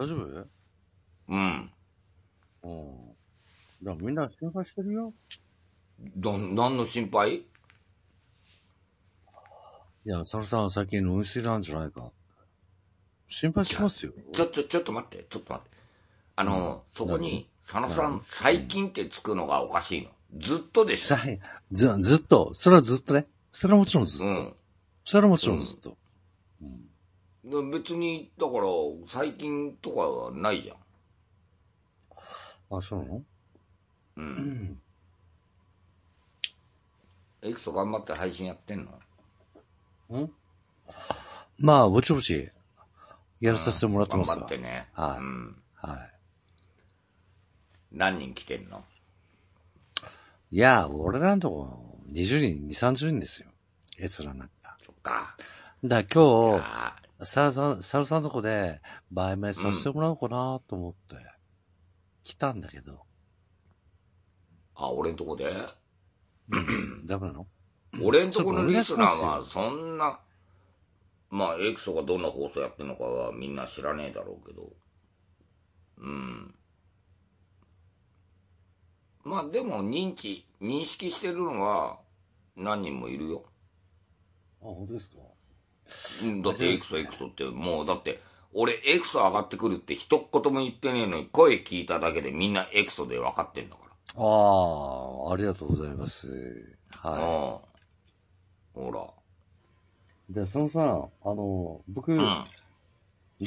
大丈夫うん。うん。だみんな心配してるよ。ど、何の心配いや、サルさん最近飲みすぎなんじゃないか。心配しますよ。ちょ、ちょ、ちょっと待って、ちょっと待って。あの、そこに、佐野さん、最近ってつくのがおかしいの。ずっとでしょ。ず、ずっと。それはずっとね。それはもちろんずっと。うん、それはもちろんずっと。うん、うん別に、だから、最近とかはないじゃん。あ、そうなのうん。エクソ頑張って配信やってんのんまあ、ぼちぼち、やらさせてもらってます、うん、頑張ってね。はい、うん。はい。何人来てんのいや、俺らのとこ、20人、2、30人ですよ。閲覧なんだ。そっか。だ今日、サルさん、サルさんのとこで、売名させてもらおうかなと思って、来たんだけど。あ、俺んとこでダメなの俺んとこのリスナーは、そんな、まあ、エクソがどんな放送やってるのかはみんな知らねえだろうけど。うん。まあ、でも認知、認識してるのは何人もいるよ。あ、本当ですかだってエクソエクソって、もうだって、俺エクソ上がってくるって一言も言ってねえのに、声聞いただけでみんなエクソで分かってんだから。ああ、ありがとうございます。はい。ほら。で、そのさ、あの、僕、うん、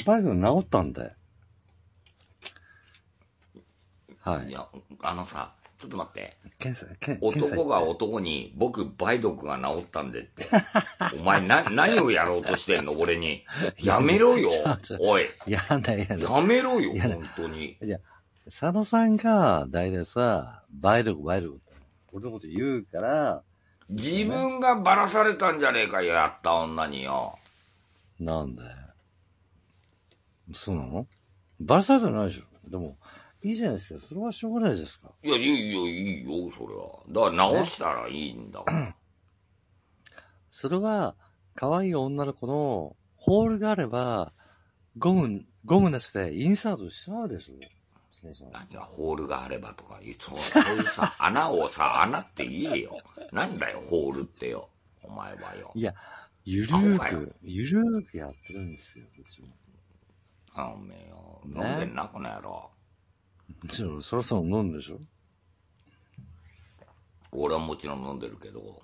バイク治ったんだよ。はい。いや、あのさ、ちょっと待って。男が男に、僕、梅毒が治ったんでって。お前、な、何をやろうとしてんの俺に。やめろよ、おい。やだやだ。やめろよ、本当に。いや、佐野さんが、だいたいさ、梅毒、梅毒って、俺のこと言うから、自分がばらされたんじゃねえかよ、やった女によ。なんだよ。そうなのばらされてないでしょ。でも、いいじゃないですか。それはしょうがないですか。いや、いいよ、いいよ、それは。だから直したらいいんだか それは、可愛い女の子のホールがあれば、ゴム、ゴムなしでインサートしちゃうでしょ。失礼しまな何だ、ホールがあればとか、そうそういうさ、穴をさ、穴って言えよ。なんだよ、ホールってよ。お前はよ。いや、ゆるーく、ゆるーくやってるんですよ、うちも。あおめえよ。飲んでんな、この野郎。ちろん、そらさん飲んでしょ俺はもちろん飲んでるけど。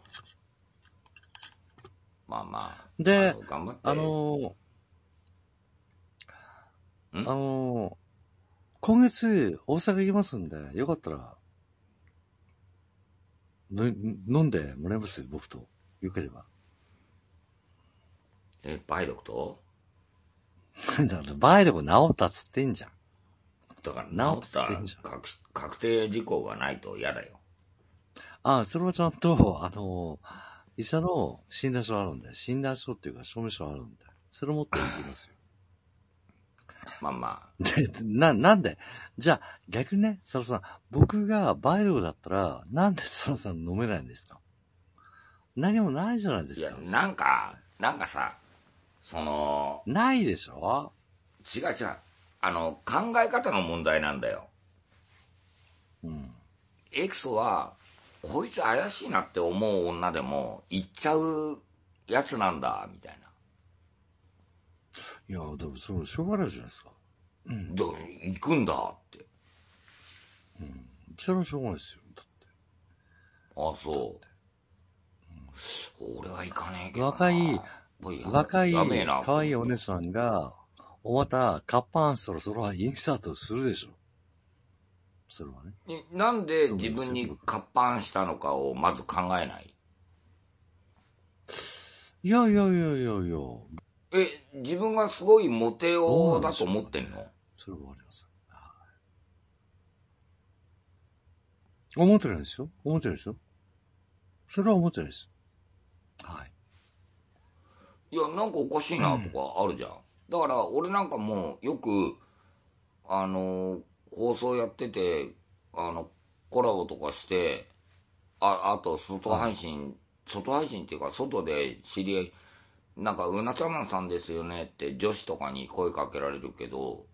まあまあ。で、あの、あのあの今月大阪行きますんで、よかったら、飲んでもらいますよ、僕と。よければ。え、梅毒と だから梅毒治ったっつってんじゃん。だから治ったら確確定事項がないと嫌だよ。ああ、それはちゃんと、あの、医者の診断書あるんだよ。診断書っていうか、証明書あるんだよ。それ持っていきますよ。まあまあ。で、な、なんで、じゃあ、逆にね、サロさん、僕がバイドだったら、なんでサロさん飲めないんですか何もないじゃないですか。いや、なんか、なんかさ、その、ないでしょ違う違う。あの、考え方の問題なんだよ。うん。エクソは、こいつ怪しいなって思う女でも、行っちゃうやつなんだ、みたいな。いや、でもそれ、しょうがないじゃないですか。うん。だ行くんだって。うん。行っちゃうしょうがないですよ、だって。あ、そう。俺は行かねえけど。若い、若い、可愛いお姉さんが、おまた、カッパーンそろそれはインサートするでしょ。それはね。なんで自分にカッパーンしたのかをまず考えないいやいやいやいやいや。え、自分がすごいモテ男だと思ってんのそれはあります。思ってないですよ。思ってないですよ。それは思ってないです。はい。いや、なんかおかしいなとかあるじゃん。だから俺なんかもよく、あの、放送やってて、あの、コラボとかして、あ、あと外配信、外配信っていうか外で知り合い、なんか、うなちゃまんさんですよねって女子とかに声かけられるけど、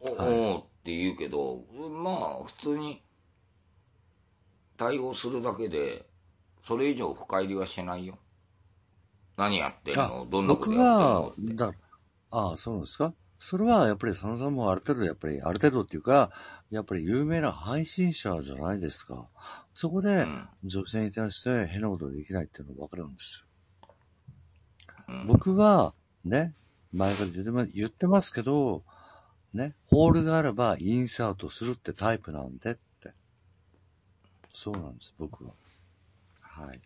お、はい、おって言うけど、まあ、普通に対応するだけで、それ以上深入りはしないよ。何やってるのどんなことやってのああ、そうなんですかそれはやっぱり佐野さんもある程度、やっぱりある程度っていうか、やっぱり有名な配信者じゃないですか。そこで女性に対して変なことができないっていうのがわかるんですよ。僕は、ね、前から言ってますけど、ね、ホールがあればインサートするってタイプなんでって。そうなんです、僕は。はい。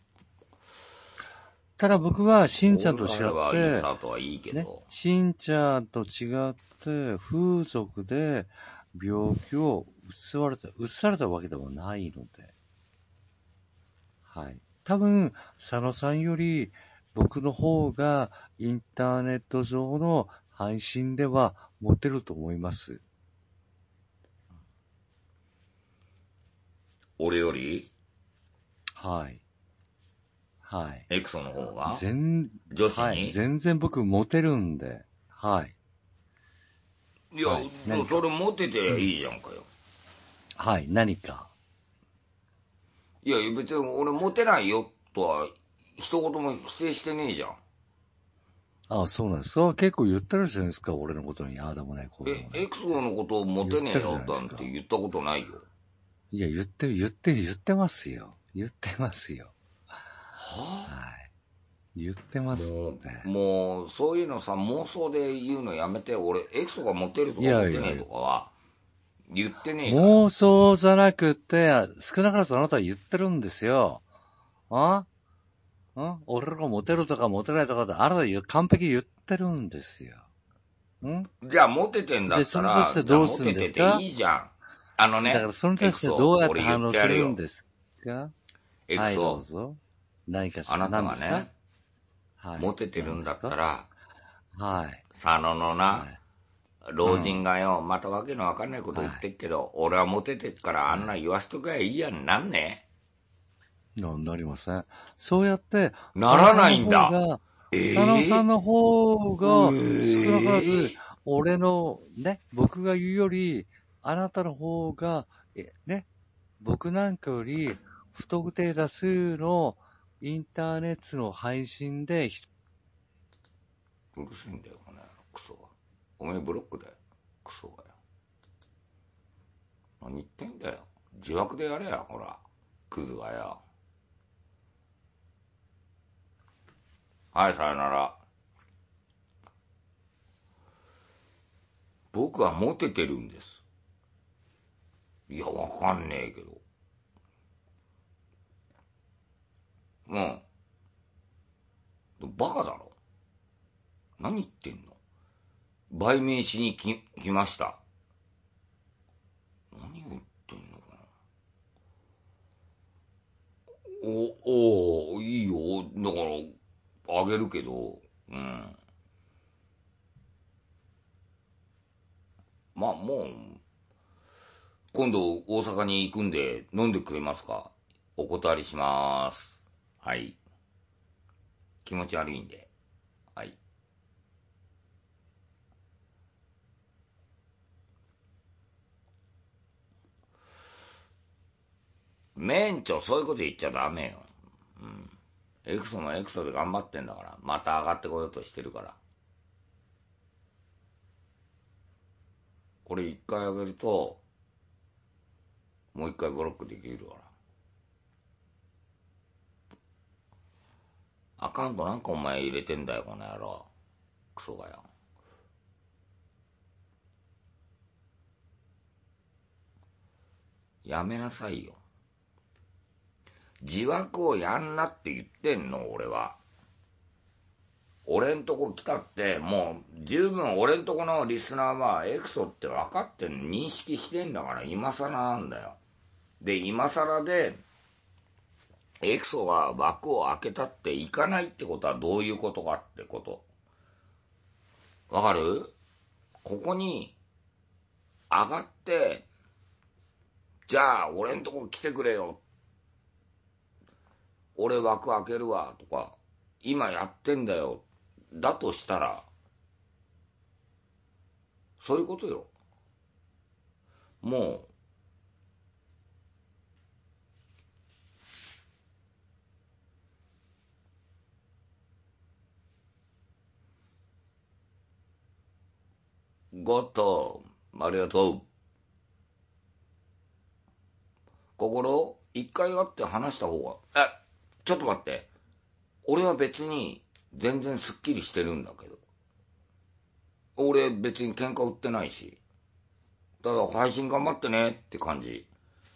ただ僕は、しんちゃんと違って、ね、しんちゃんと違って、風俗で病気をうつわれた、うされたわけではないので、はい。多分、佐野さんより、僕の方が、インターネット上の配信では、モテると思います。俺よりはい。はい。エクソの方が全、女子に、はい、全然僕モテるんで、はい。いや、はい、それモテていいじゃんかよ。はい、何か。いや、別に俺モテないよとは、一言も否定してねえじゃん。ああ、そうなんですか。結構言ってるじゃないですか、俺のことに。ああでもない、こうえ、エクソのことをモテねえよなんて言ったことないよ。いや、言って、言って、言ってますよ。言ってますよ。はい。言ってますねも。う、そういうのさ、妄想で言うのやめて、俺、エクソが持てるとか持ってねえとかは、言ってねえ妄想じゃなくて、少なからずあなたは言ってるんですよ。あん俺がモテるとかモテないとかって、あなた完璧言ってるんですよ。んじゃあ、モテてんだったら、それとてどうするんですかモテていいじゃん。あのね。だから、そのとってどうやって反応するんですかエクソ。はい、どうぞ。何かしら。あなたがね、はい、モテてるんだったら、はい。佐野のな、はい、老人がよ、またわけのわかんないこと言ってっけど、はい、俺はモテてっからあんな言わしとけばいいやんなんねな、なりません。そうやって、ならないんだ。佐野さんの方が、少なからず、俺の、ね、僕が言うより、あなたの方が、ね、僕なんかより、不特定多数のインターネットの配信でひ、うるせえんだよ、このクソが。おめえブロックだよ、クソがよ。何言ってんだよ。自爆でやれや、ほら。クズがよ。はい、さよなら。僕はモテてるんです。いや、わかんねえけど。うん。バカだろ。何言ってんの売名しに来、来ました。何を言ってんのかな。お、おいいよ。だから、あげるけど、うん。まあ、もう、今度大阪に行くんで飲んでくれますかお断りしまーす。はい。気持ち悪いんで。はい。メンチョ、そういうこと言っちゃダメよ。うん。エクソもエクソで頑張ってんだから。また上がってこようとしてるから。これ一回上げると、もう一回ブロックできるから。あかんとなんかお前入れてんだよ、この野郎。クソがよ。やめなさいよ。自枠をやんなって言ってんの、俺は。俺んとこ来たって、もう十分俺んとこのリスナーはエクソって分かってん、認識してんだから、今更なんだよ。で、今更で、エクソが枠を開けたって行かないってことはどういうことかってこと。わかるここに上がって、じゃあ俺んとこ来てくれよ。俺枠開けるわとか、今やってんだよ。だとしたら、そういうことよ。もう、ゴッド、ありがとう。心、一回会って話した方が、え、ちょっと待って。俺は別に、全然スッキリしてるんだけど。俺別に喧嘩売ってないし。ただ配信頑張ってねって感じ。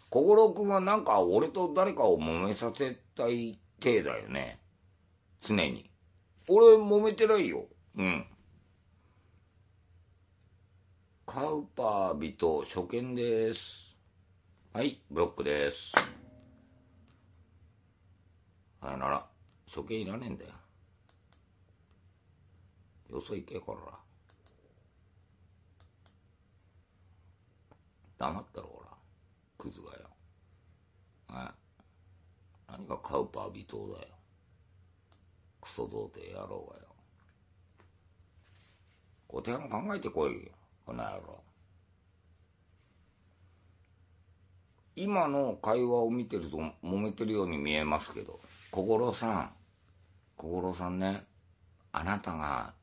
心くんはなんか俺と誰かを揉めさせたい体だよね。常に。俺揉めてないよ。うん。カウパー人初見です。はい、ブロックです。さよなら。初見いらねえんだよ。よそ行け、こら。黙ったろ、ほら。クズがよ。え何がカウパー微糖だよ。クソ童貞野郎がよ。ご提案考えてこいよ。この野郎。今の会話を見てると揉めてるように見えますけど、小五郎さん、小五郎さんね、あなたが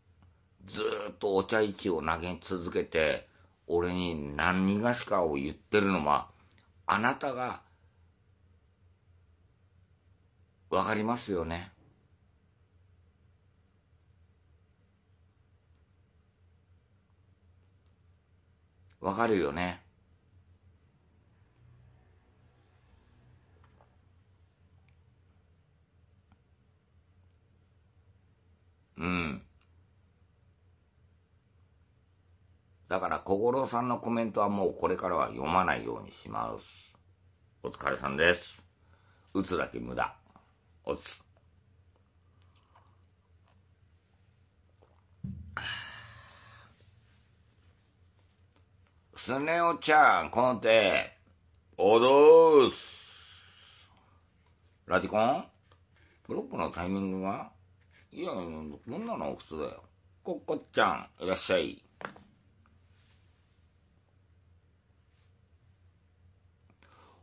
ずっとお茶一を投げ続けて、俺に何がしかを言ってるのは、あなたが、わかりますよね。わかるよね。うん。だから、小五郎さんのコメントはもうこれからは読まないようにします。お疲れさんです。打つだけ無駄。おつ。スネオちゃん、コンテ、おどーす。ラィコンブロックのタイミングがいや、こんなの普通だよ。こっこっちゃん、いらっしゃい。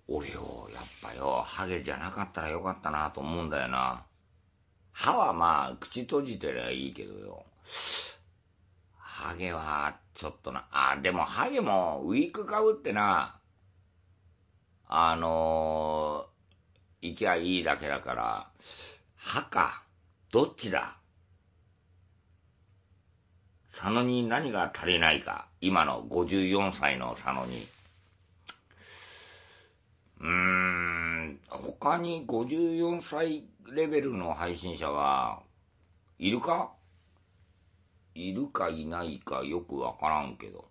俺よ、やっぱよ、ハゲじゃなかったらよかったなと思うんだよな。歯はまあ、口閉じてりゃいいけどよ。ハゲは、ちょっとな、あ、でもハゲもウィーク買うってな、あのー、行きゃいいだけだから、歯か、どっちだ佐野に何が足りないか、今の54歳の佐野に。うーん、他に54歳レベルの配信者はいるかいるかいないかよくわからんけど。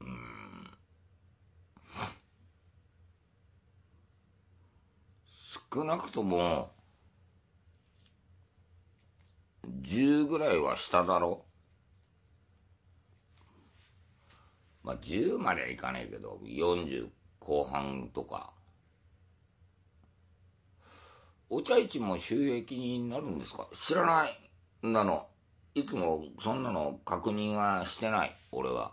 うん。少なくとも、10ぐらいは下だろまあ、10まではいかねえけど、40後半とか。お茶市も収益になるんですか知らない。なの。いつもそんなの確認はしてない、俺は。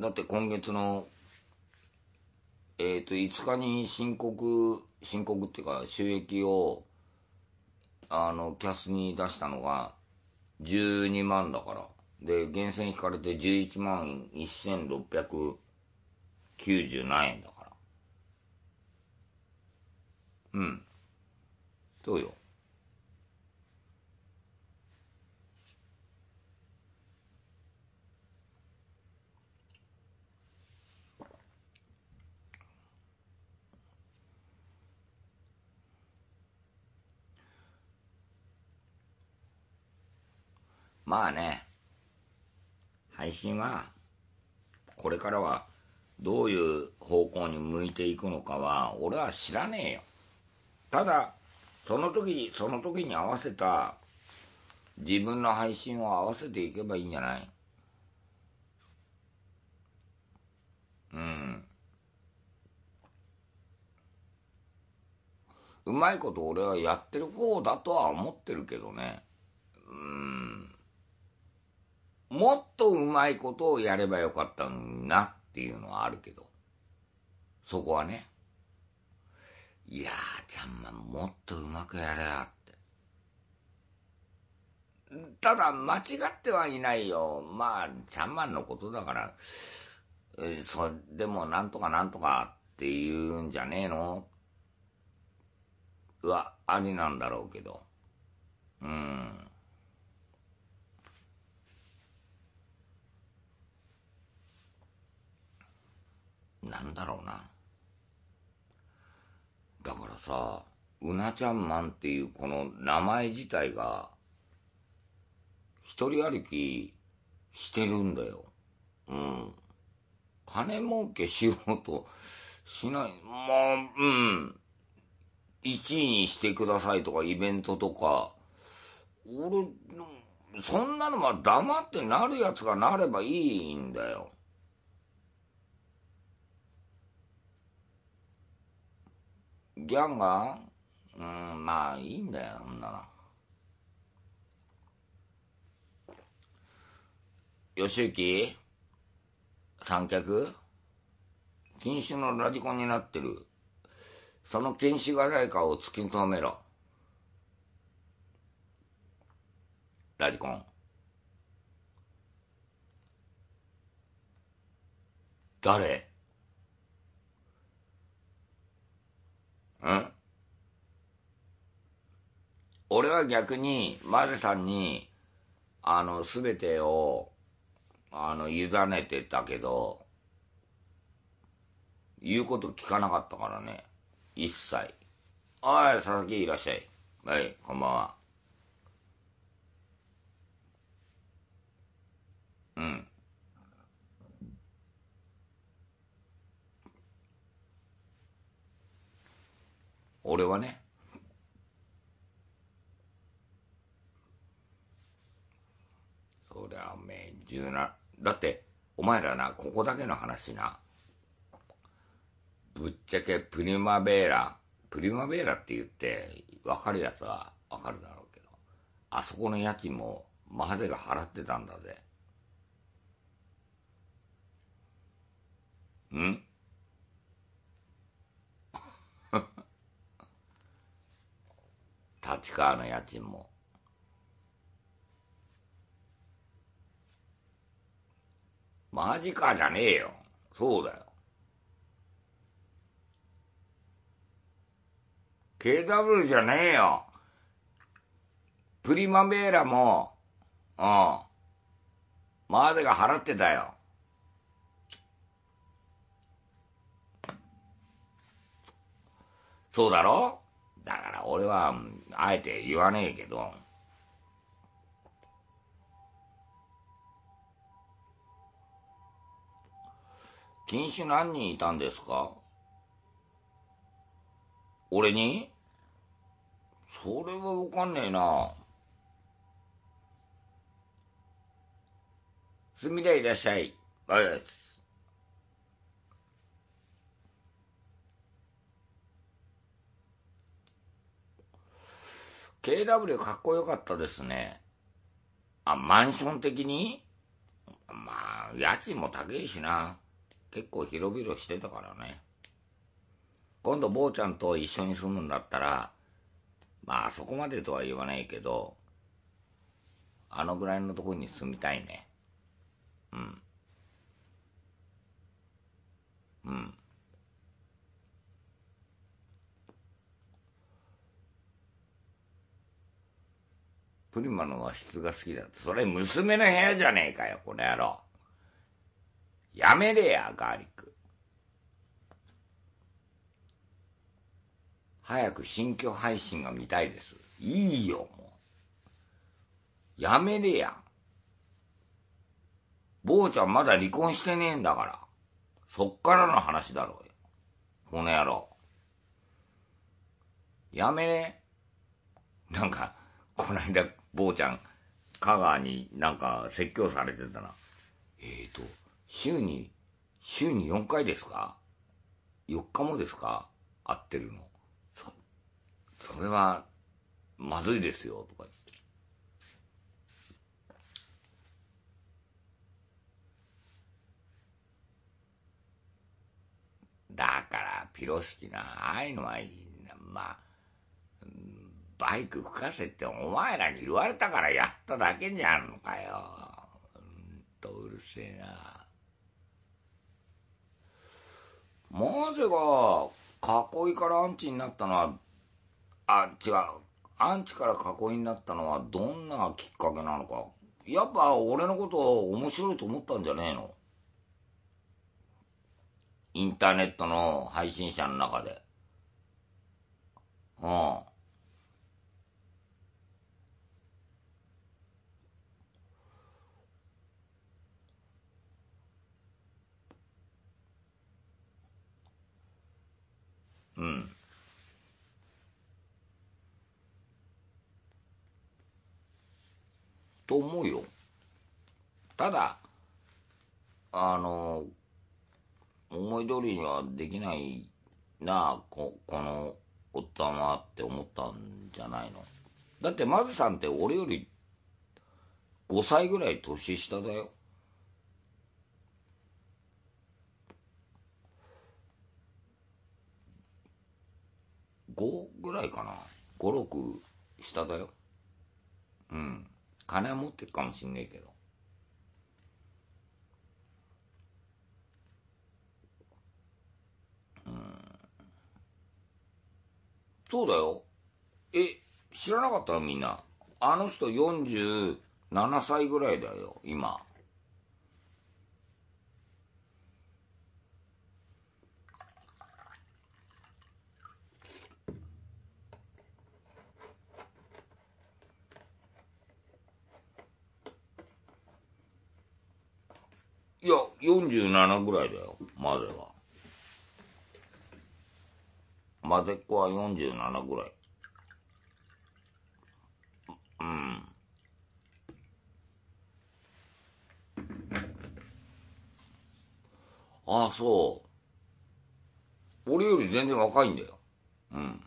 だって今月の、えっ、ー、と、5日に申告、申告っていうか収益を、あの、キャスに出したのが、12万だから。で、源泉引かれて11万1 6 9 7円だから。うん。そうよ。まあね、配信は、これからは、どういう方向に向いていくのかは、俺は知らねえよ。ただその時にその時に合わせた自分の配信を合わせていけばいいんじゃないうんうまいこと俺はやってる方だとは思ってるけどねうんもっとうまいことをやればよかったんなっていうのはあるけどそこはねいやー、ちゃんまん、もっとうまくやれやって。ただ、間違ってはいないよ。まあ、ちゃんまんのことだから、えそ、でも、なんとかなんとかって言うんじゃねえのは、ありなんだろうけど。うん。なんだろうな。だからさ、うなちゃんマンっていうこの名前自体が、一人歩きしてるんだよ。うん。金儲けしようとしない、もう、うん。1位にしてくださいとかイベントとか、俺、そんなのは黙ってなるやつがなればいいんだよ。ギャンガンうーん、まあいいんだよ、そんなの。吉行三脚禁止のラジコンになってる。その禁止がないかを突き止めろ。ラジコン。誰俺は逆に、マルさんに、あの、すべてを、あの、委ねてたけど、言うこと聞かなかったからね。一切。おい、佐々木いらっしゃい。はい、こんばんは。うん。俺はね。そりゃおめえな。だって、お前らな、ここだけの話な。ぶっちゃけプリマベーラ、プリマベーラって言って、わかるやつはわかるだろうけど、あそこの家賃もマハゼが払ってたんだぜ。ん立川の家賃も。マジかじゃねえよ。そうだよ。KW じゃねえよ。プリマベーラも、うん。マーゼが払ってたよ。そうだろだから俺は、あえて言わねえけど、禁止何人いたんですか俺にそれはわかんねえな。すみれいらっしゃい。ありがとうございます。KW かっこよかったですね。あ、マンション的にまあ、家賃も高いしな。結構広々してたからね。今度、坊ちゃんと一緒に住むんだったら、まあ、そこまでとは言わないけど、あのぐらいのとこに住みたいね。うん。うん。プリマの和室が好きだって。それ娘の部屋じゃねえかよ、この野郎。やめれや、ガーリック。早く新居配信が見たいです。いいよ、もう。やめれや。坊ちゃんまだ離婚してねえんだから。そっからの話だろうよ。この野郎。やめれ。なんか、こないだ坊ちゃん、香川になんか説教されてたな。えーと、週に、週に4回ですか ?4 日もですか会ってるの。そ、それは、まずいですよ、とか言って。だから、ピロシキな、ああいうのはいいんだ。まあ、バイク吹かせってお前らに言われたからやっただけじゃんのかよ。うんとうるせえな。マゼが囲いからアンチになったのは、あ、違う。アンチから囲いになったのはどんなきっかけなのか。やっぱ俺のこと面白いと思ったんじゃねえのインターネットの配信者の中で。うん。うん。と思うよ。ただ、あの、思い通りにはできないなこ、このおったまって思ったんじゃないの。だって、まずさんって俺より5歳ぐらい年下だよ。5ぐらいかな。5、6下だよ。うん。金は持ってるかもしんねえけど。うん。そうだよ。え、知らなかったのみんな。あの人47歳ぐらいだよ、今。47ぐらいだよ、まぜは。まぜっこは47ぐらい。うん。ああ、そう。俺より全然若いんだよ。うん。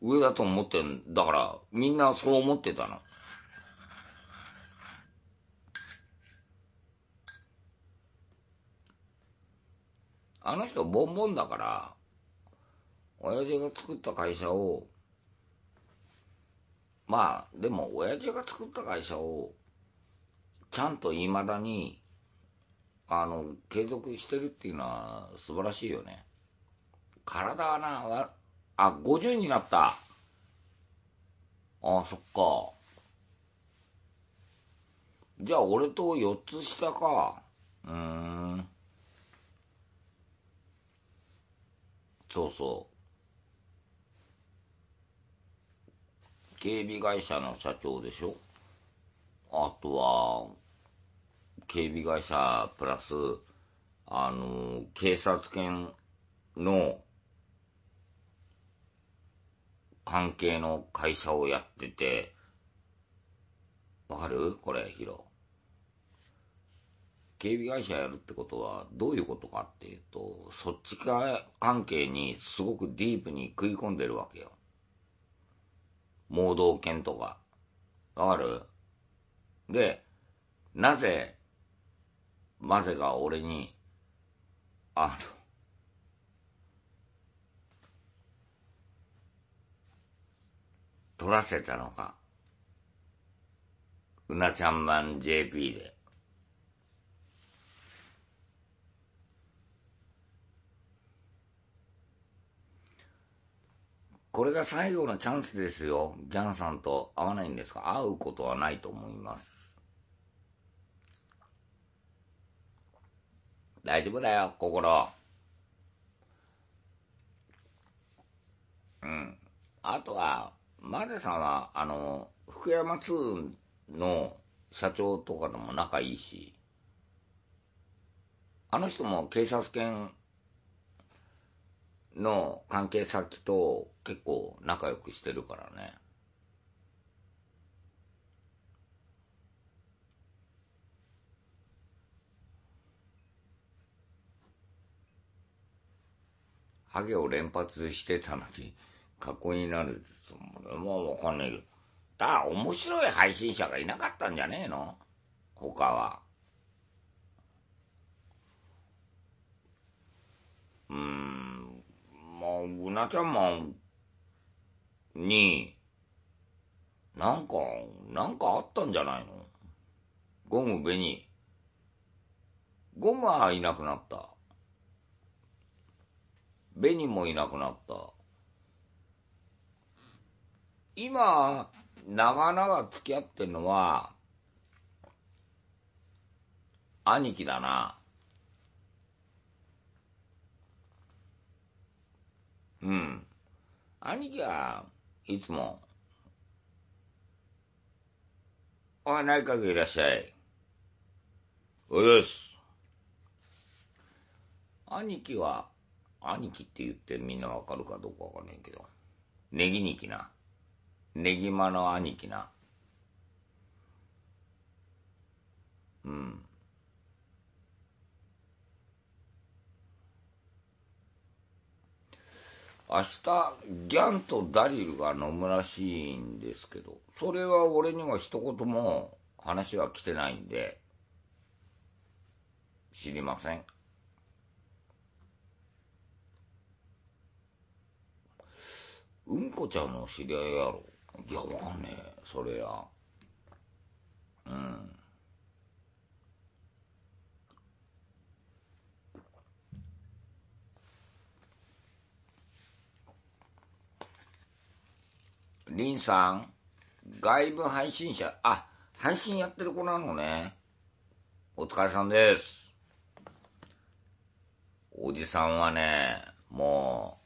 上だと思ってん、だから、みんなそう思ってたの。あの人ボンボンだから、親父が作った会社を、まあ、でも親父が作った会社を、ちゃんと未だに、あの、継続してるっていうのは素晴らしいよね。体はな、あ、50になった。あ、そっか。じゃあ俺と4つ下か。うーん。そうそう。警備会社の社長でしょあとは、警備会社プラス、あの、警察犬の関係の会社をやってて、わかるこれ、ヒロ。警備会社やるってことはどういうことかっていうと、そっち関係にすごくディープに食い込んでるわけよ。盲導犬とか。わかるで、なぜ、マゼが俺に、あの、取らせたのか。うなちゃんマン JP で。これが最後のチャンスですよ。ジャンさんと会わないんですか会うことはないと思います。大丈夫だよ、心。うん。あとは、マレさんは、あの、福山通の社長とかとも仲いいし、あの人も警察犬の関係先と結構仲良くしてるからね。ハゲを連発してたのに、過去になるって、もうわかんないけど。だ、面白い配信者がいなかったんじゃねえの他は。うーん。うなちゃんマンに、なんか、なんかあったんじゃないのゴムベニ。ー。ゴムはいなくなった。ベニーもいなくなった。今、長々付き合ってんのは、兄貴だな。うん。兄貴はいつも、おい、内閣いらっしゃい。およし。兄貴は、兄貴って言ってみんなわかるかどうかわかんないけど、ネギニキな。ネギマの兄貴な。うん。明日、ギャンとダリルが飲むらしいんですけど、それは俺には一言も話は来てないんで、知りません。うんこちゃんの知り合いやろ。いや、わかんねえ、それや。うん。リンさん、外部配信者、あ、配信やってる子なのね。お疲れさんです。おじさんはね、も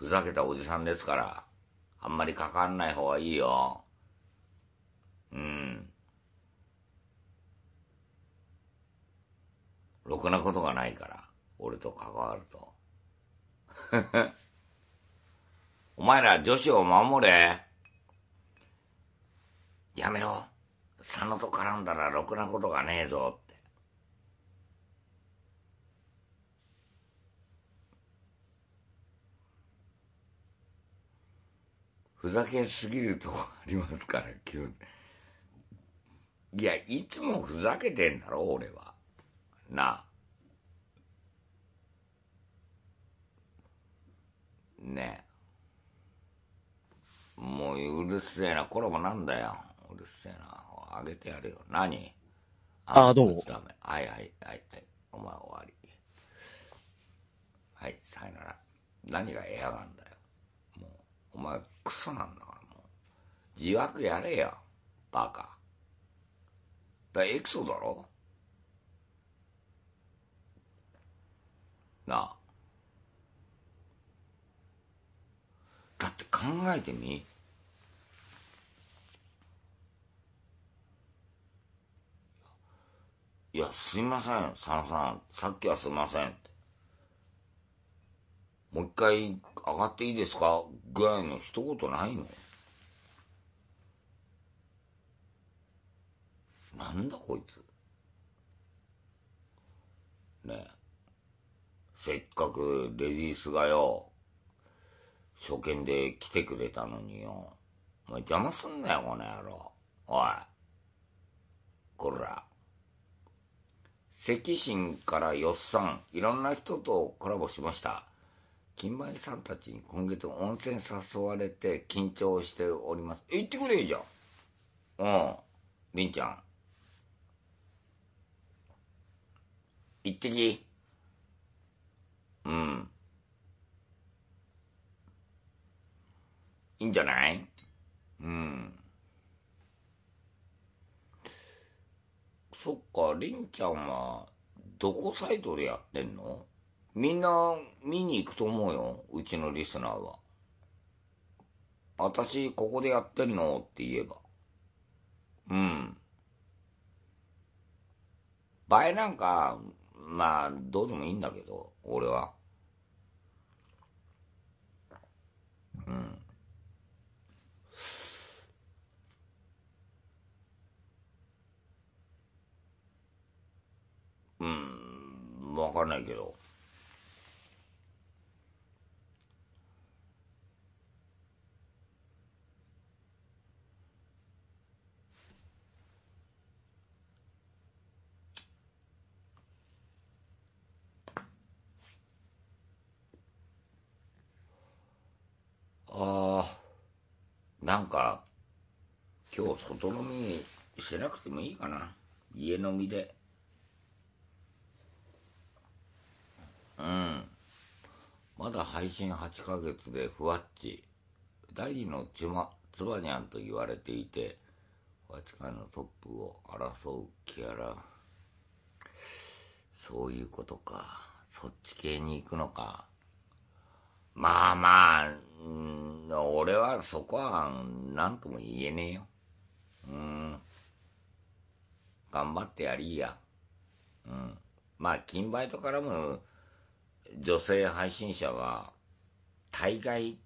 う、ふざけたおじさんですから、あんまりかかんない方がいいよ。うん。ろくなことがないから、俺と関わると。お前ら女子を守れ。やめろ。佐野と絡んだらろくなことがねえぞって。ふざけすぎるとこありますから、急に。いや、いつもふざけてんだろ、俺は。なあ。ねえ。もううるせえな、コラボなんだよ。うるせえな。あげてやるよ。何ああ、どうも。ダメ。はいはい、はい、はい。お前終わり。はい、さよなら。何がエアガンだよ。もう、お前クソなんだからもう。自爆やれよ。バカ。だエクソだろなあ。だって考えてみ。いや、すいません、佐野さん。さっきはすいません。もう一回上がっていいですかぐらいの一言ないのなんだこいつ。ねえ。せっかくレディースがよ、初見で来てくれたのによ。お前邪魔すんなよ、この野郎。おい。こら。関心からよっさん、いろんな人とコラボしました。金梅さんたちに今月温泉誘われて緊張しております。行ってくれいいじゃん。うん。りんちゃん。行ってき。うん。いいんじゃないうん。そっか、りんちゃんは、どこサイトでやってんのみんな見に行くと思うよ、うちのリスナーは。私、ここでやってんのって言えば。うん。映えなんか、まあ、どうでもいいんだけど、俺は。うん。うん分かんないけど。ああ、なんか、今日外飲みしなくてもいいかな。家飲みで。うん。まだ配信8ヶ月でふわっち。第二のちま、つばにゃんと言われていて、ち回のトップを争うキャラ。そういうことか。そっち系に行くのか。まあまあ、うん、俺はそこは何とも言えねえよ。うん。頑張ってやりいや。うん。まあ、金バイトからも女性配信者は、大概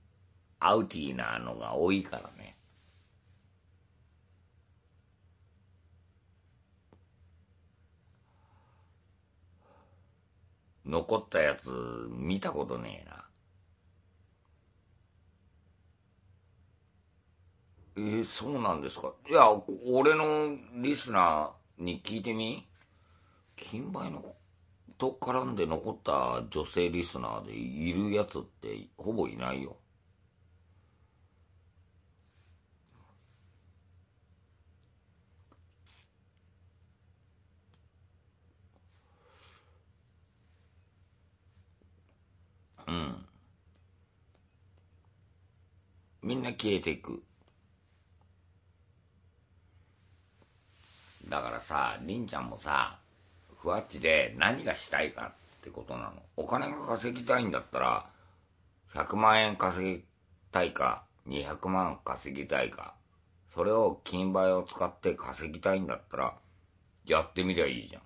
アウティーなのが多いからね。残ったやつ見たことねえな。えー、そうなんですか。いや、俺のリスナーに聞いてみ金梅のと絡んで残った女性リスナーでいるやつってほぼいないよ。うん。みんな消えていく。だからさ、りんちゃんもさ、ふわっちで何がしたいかってことなの。お金が稼ぎたいんだったら、100万円稼ぎたいか、200万稼ぎたいか、それを金売を使って稼ぎたいんだったら、やってみりゃいいじゃん。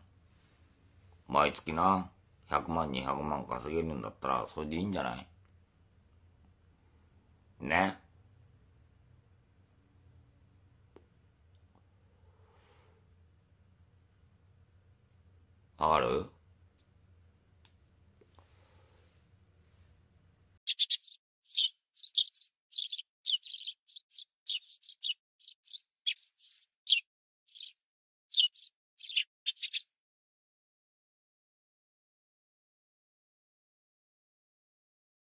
毎月な、100万、200万稼げるんだったら、それでいいんじゃないね。ある